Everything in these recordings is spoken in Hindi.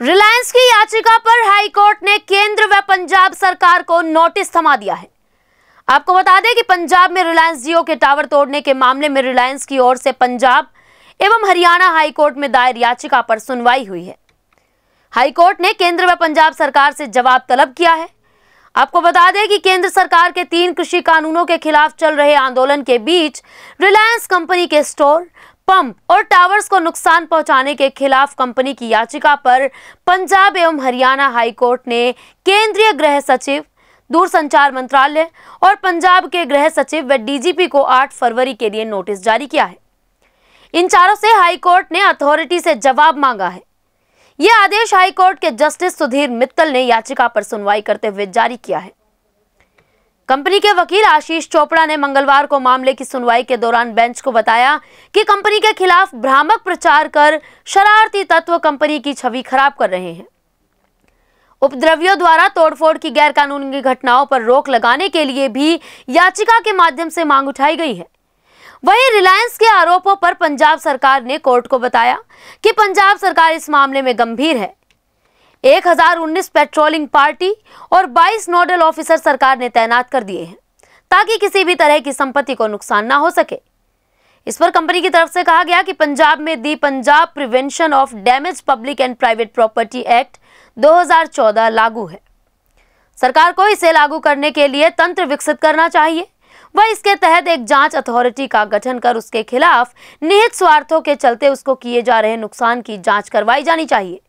रिलायंस की याचिका पर हाईकोर्ट ने केंद्र व पंजाब सरकार को नोटिस थमा दिया है आपको बता दें कि पंजाब में रिलायंस जियो के टावर तोड़ने के मामले में रिलायंस की ओर से पंजाब एवं हरियाणा हाईकोर्ट में दायर याचिका पर सुनवाई हुई है हाईकोर्ट ने केंद्र व पंजाब सरकार से जवाब तलब किया है आपको बता दें कि केंद्र सरकार के तीन कृषि कानूनों के खिलाफ चल रहे आंदोलन के बीच रिलायंस कंपनी के स्टोर पंप और टावर्स को नुकसान पहुंचाने के खिलाफ कंपनी की याचिका पर पंजाब एवं हरियाणा हाईकोर्ट ने केंद्रीय गृह सचिव दूरसंचार मंत्रालय और पंजाब के गृह सचिव व डीजीपी को 8 फरवरी के लिए नोटिस जारी किया है इन चारों से हाईकोर्ट ने अथॉरिटी से जवाब मांगा है यह आदेश हाईकोर्ट के जस्टिस सुधीर मित्तल ने याचिका पर सुनवाई करते हुए जारी किया है कंपनी के वकील आशीष चोपड़ा ने मंगलवार को मामले की सुनवाई के दौरान बेंच को बताया कि कंपनी के खिलाफ भ्रामक प्रचार कर शरारती तत्व कंपनी की छवि खराब कर रहे हैं उपद्रवियों द्वारा तोड़फोड़ की गैरकानूनी घटनाओं पर रोक लगाने के लिए भी याचिका के माध्यम से मांग उठाई गई है वहीं रिलायंस के आरोपों पर पंजाब सरकार ने कोर्ट को बताया कि पंजाब सरकार इस मामले में गंभीर है एक पेट्रोलिंग पार्टी और 22 नोडल ऑफिसर सरकार ने तैनात कर दिए हैं ताकि किसी भी तरह की संपत्ति को नुकसान ना हो सके इस पर कंपनी की तरफ से कहा गया कि पंजाब में the Punjab prevention of damage public and private property act 2014 लागू है सरकार को इसे लागू करने के लिए तंत्र विकसित करना चाहिए व इसके तहत एक जांच अथॉरिटी का गठन कर उसके खिलाफ निहित स्वार्थों के चलते उसको किए जा रहे नुकसान की जांच करवाई जानी चाहिए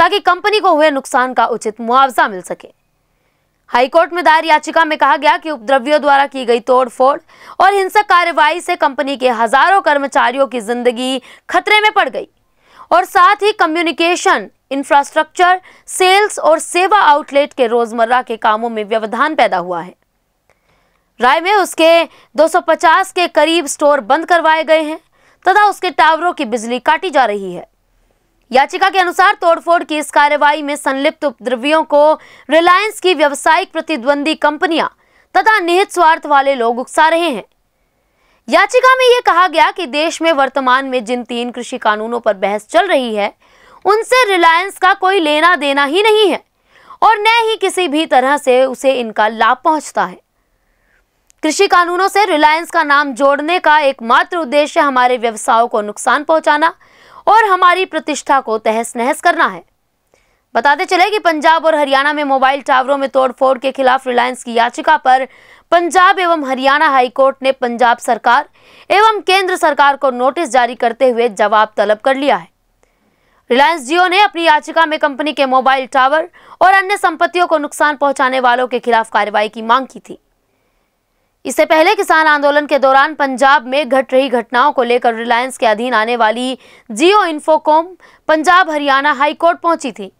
ताकि कंपनी को हुए नुकसान का उचित मुआवजा मिल सके हाईकोर्ट में दायर याचिका में कहा गया कि उपद्रवियों द्वारा की गई तोड़फोड़ और हिंसक कार्यवाही से कंपनी के हजारों कर्मचारियों की जिंदगी खतरे में पड़ गई और साथ ही कम्युनिकेशन इंफ्रास्ट्रक्चर सेल्स और सेवा आउटलेट के रोजमर्रा के कामों में व्यवधान पैदा हुआ है राय में उसके 250 के करीब स्टोर बंद करवाए गए हैं तथा उसके टावरों की बिजली काटी जा रही है याचिका के अनुसार तोड़फोड़ की इस कार्यवाही में संलिप्त उपद्रवियों को रिलायंस की व्यवसायिक प्रतिद्वंदी कंपनियां तथा निहित स्वार्थ वाले लोग उकसा रहे हैं याचिका में यह कहा गया कि देश में वर्तमान में जिन तीन कृषि कानूनों पर बहस चल रही है उनसे रिलायंस का कोई लेना देना ही नहीं है और न ही किसी भी तरह से उसे इनका लाभ पहुंचता है कृषि कानूनों से रिलायंस का नाम जोड़ने का एकमात्र उद्देश्य हमारे व्यवसायों को नुकसान पहुंचाना और हमारी प्रतिष्ठा को तहस नहस करना है बताते चले कि पंजाब और हरियाणा में मोबाइल टावरों में तोड़फोड़ के खिलाफ रिलायंस की याचिका पर पंजाब एवं हरियाणा हाईकोर्ट ने पंजाब सरकार एवं केंद्र सरकार को नोटिस जारी करते हुए जवाब तलब कर लिया है रिलायंस जियो ने अपनी याचिका में कंपनी के मोबाइल टावर और अन्य संपत्तियों को नुकसान पहुंचाने वालों के खिलाफ कार्रवाई की मांग की थी इससे पहले किसान आंदोलन के दौरान पंजाब में घट रही घटनाओं को लेकर रिलायंस के अधीन आने वाली जियो इन्फोकॉम पंजाब हरियाणा हाईकोर्ट पहुंची थी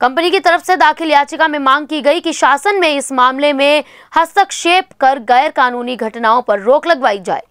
कंपनी की तरफ से दाखिल याचिका में मांग की गई कि शासन में इस मामले में हस्तक्षेप कर गैर कानूनी घटनाओं पर रोक लगवाई जाए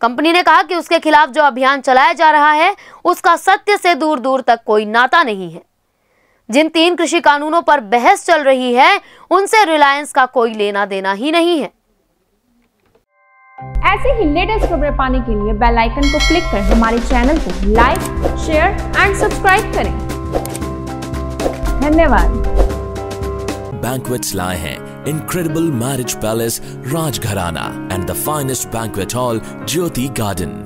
कंपनी ने कहा कि उसके खिलाफ जो अभियान चलाया जा रहा है उसका सत्य से दूर दूर तक कोई नाता नहीं है जिन तीन कृषि कानूनों पर बहस चल रही है उनसे रिलायंस का कोई लेना देना ही नहीं है ऐसे ही लेटेस्ट खबरें पाने के लिए बेल आइकन को क्लिक कर हमारे चैनल को लाइक शेयर एंड सब्सक्राइब करें धन्यवाद बैंकवेट्स लाए हैं incredible marriage palace Rajgharana and the finest banquet hall Jyoti garden